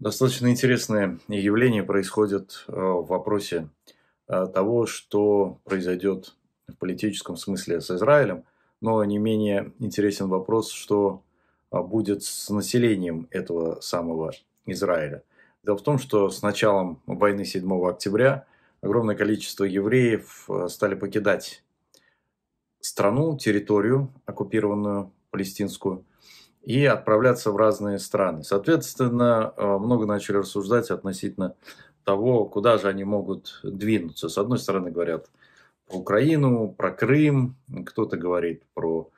Достаточно интересное явление происходит э, в вопросе э, того, что произойдет в политическом смысле с Израилем, но не менее интересен вопрос, что э, будет с населением этого самого Израиля. Дело в том, что с началом войны 7 октября огромное количество евреев стали покидать страну, территорию оккупированную палестинскую, и отправляться в разные страны. Соответственно, э, много начали рассуждать относительно того, куда же они могут двинуться. С одной стороны, говорят про Украину, про Крым, кто-то говорит про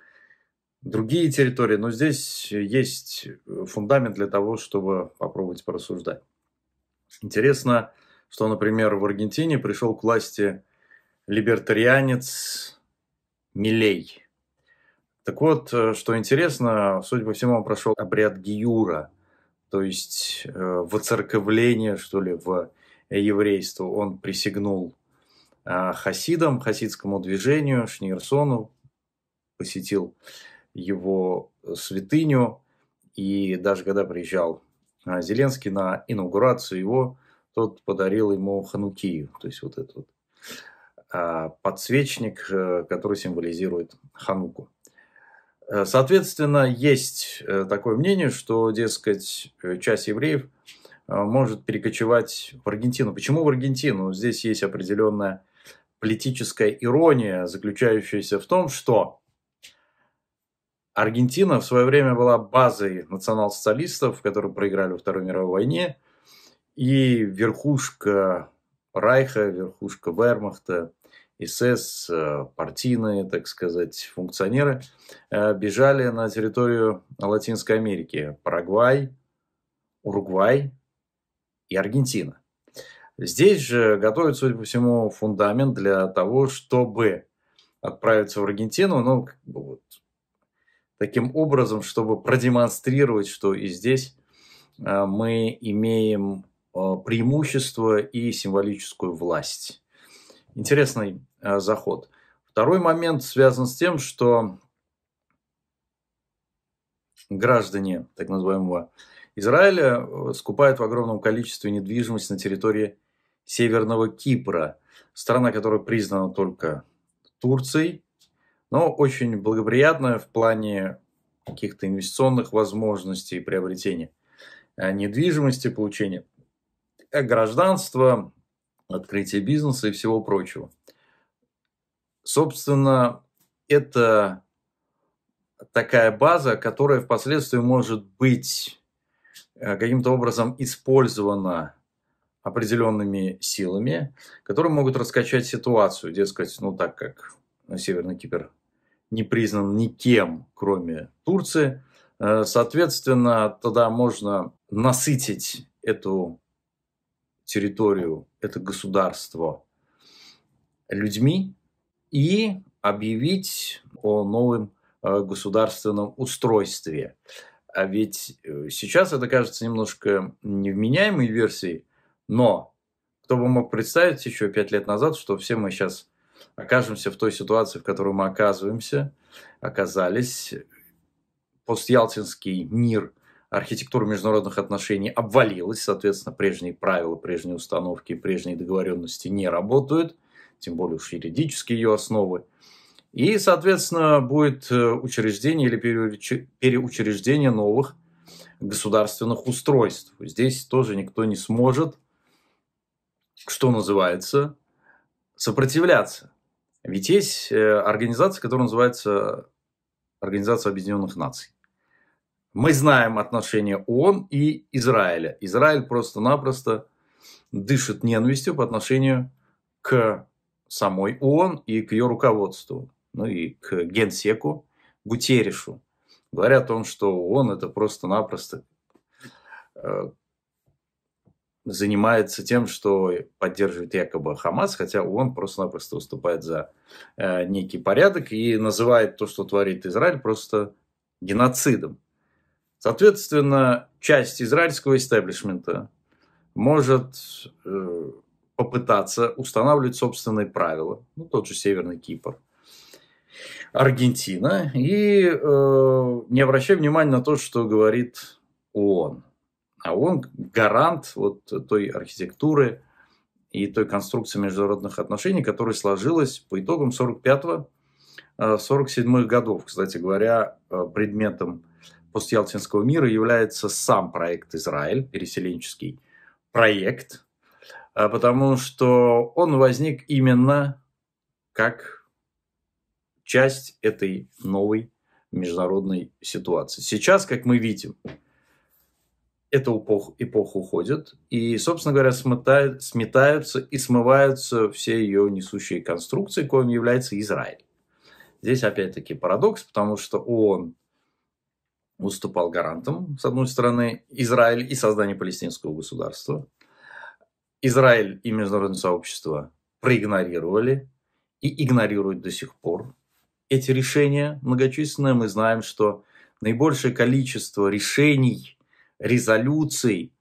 другие территории, но здесь есть э, фундамент для того, чтобы попробовать порассуждать. Интересно, что, например, в Аргентине пришел к власти либертарианец Милей – так вот, э, что интересно, судя по всему, он прошел обряд Гиюра, то есть э, воцерковление, что ли, в еврейство. Он присягнул э, хасидам, хасидскому движению, Шнирсону, посетил его святыню, и даже когда приезжал э, Зеленский на инаугурацию его, тот подарил ему ханукию, то есть вот этот вот э, подсвечник, который символизирует хануку. Э, соответственно, есть э, такое мнение, что, дескать, э, часть евреев может перекочевать в Аргентину. Почему в Аргентину? Здесь есть определенная политическая ирония, заключающаяся в том, что Аргентина в свое время была базой национал-социалистов, которые проиграли во Второй мировой войне, и верхушка Райха, верхушка Вермахта, СС, э, партийные, так сказать, функционеры, э, бежали на территорию Латинской Америки. Парагвай, Уругвай и Аргентина. Здесь же готовят, судя по всему, фундамент для того, чтобы отправиться в Аргентину, ну, как бы вот, таким образом, чтобы продемонстрировать, что и здесь э, мы имеем преимущество и символическую власть. Интересный Э, заход. Второй момент связан с тем, что граждане так называемого Израиля э, скупают в огромном количестве недвижимость на территории Северного Кипра. Страна, которая признана только Турцией, но очень благоприятная в плане каких-то инвестиционных возможностей приобретения э, недвижимости, получения гражданства, открытия бизнеса и всего прочего. Собственно, это такая база, которая впоследствии может быть э, каким-то образом использована определенными силами, которые могут раскачать ситуацию, дескать, ну так как Северный Кипр не признан никем, кроме Турции, э, соответственно, тогда можно насытить эту территорию, это государство людьми, и объявить о новом э, государственном устройстве. А ведь э, сейчас это кажется немножко невменяемой версией, но кто бы мог представить еще пять лет назад, что все мы сейчас окажемся в той ситуации, в которой мы оказываемся, оказались, постялтинский мир архитектура международных отношений обвалилась, соответственно, прежние правила, прежние установки, прежние договоренности не работают тем более уж юридические ее основы. И, соответственно, будет э, учреждение или переучреждение новых государственных устройств. Здесь тоже никто не сможет, что называется, сопротивляться. Ведь есть э, организация, которая называется Организация Объединенных Наций. Мы знаем отношения ООН и Израиля. Израиль просто-напросто дышит ненавистью по отношению к самой ООН и к ее руководству, ну и к генсеку Гутеришу. Говорят о том, что ООН это просто-напросто э, занимается тем, что поддерживает якобы Хамас, хотя ООН просто-напросто выступает за э, некий порядок и называет то, что творит Израиль, просто геноцидом. Соответственно, часть израильского истеблишмента может э, попытаться устанавливать собственные правила, ну тот же Северный Кипр, Аргентина, и э, не обращая внимания на то, что говорит ООН. А он гарант вот той архитектуры и той конструкции международных отношений, которая сложилась по итогам 45-47 э, годов. Кстати говоря, э, предметом постялтинского мира является сам проект Израиль, переселенческий проект, а, потому что он возник именно как часть этой новой международной ситуации. Сейчас, как мы видим, эта эпоха, эпоха уходит, и, собственно говоря, сметают, сметаются и смываются все ее несущие конструкции, коим является Израиль. Здесь, опять-таки, парадокс, потому что ООН выступал гарантом, с одной стороны, Израиль и создание палестинского государства – Израиль и международное сообщество проигнорировали и игнорируют до сих пор эти решения многочисленные. Мы знаем, что наибольшее количество решений, резолюций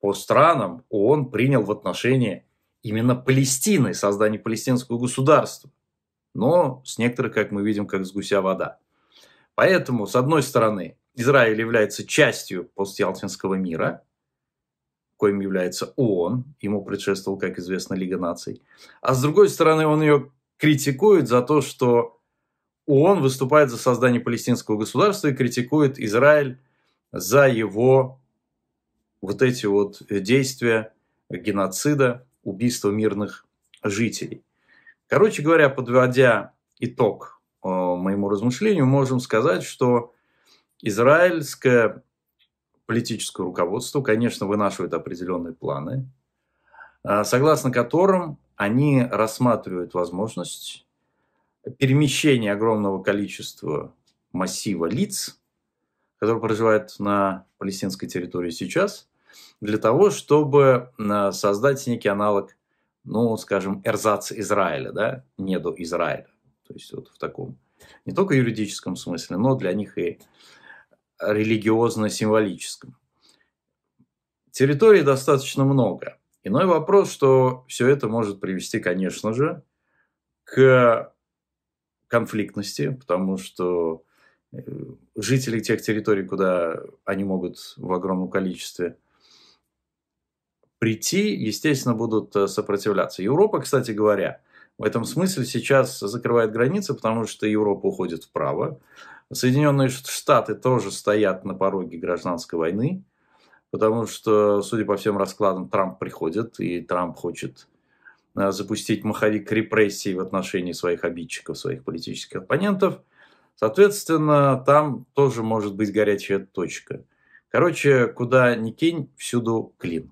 по странам ООН принял в отношении именно Палестины, создания палестинского государства. Но с некоторых, как мы видим, как с гуся вода. Поэтому, с одной стороны, Израиль является частью постялтинского мира – коим является ООН, ему предшествовал, как известно, Лига наций. А с другой стороны, он ее критикует за то, что ООН выступает за создание палестинского государства и критикует Израиль за его вот эти вот действия геноцида, убийства мирных жителей. Короче говоря, подводя итог э, моему размышлению, можем сказать, что израильская политическое руководство, конечно, вынашивает определенные планы, а, согласно которым они рассматривают возможность перемещения огромного количества массива лиц, которые проживают на палестинской территории сейчас, для того, чтобы а, создать некий аналог, ну, скажем, эрзац Израиля, да, не Израиля. То есть вот в таком, не только юридическом смысле, но для них и религиозно-символическом. Территорий достаточно много. Иной вопрос, что все это может привести, конечно же, к конфликтности, потому что э, жители тех территорий, куда они могут в огромном количестве прийти, естественно, будут э, сопротивляться. Европа, кстати говоря, в этом смысле сейчас закрывает границы, потому что Европа уходит вправо. Соединенные Штаты тоже стоят на пороге гражданской войны, потому что, судя по всем раскладам, Трамп приходит, и Трамп хочет э, запустить маховик репрессий в отношении своих обидчиков, своих политических оппонентов. Соответственно, там тоже может быть горячая точка. Короче, куда ни кинь, всюду клин.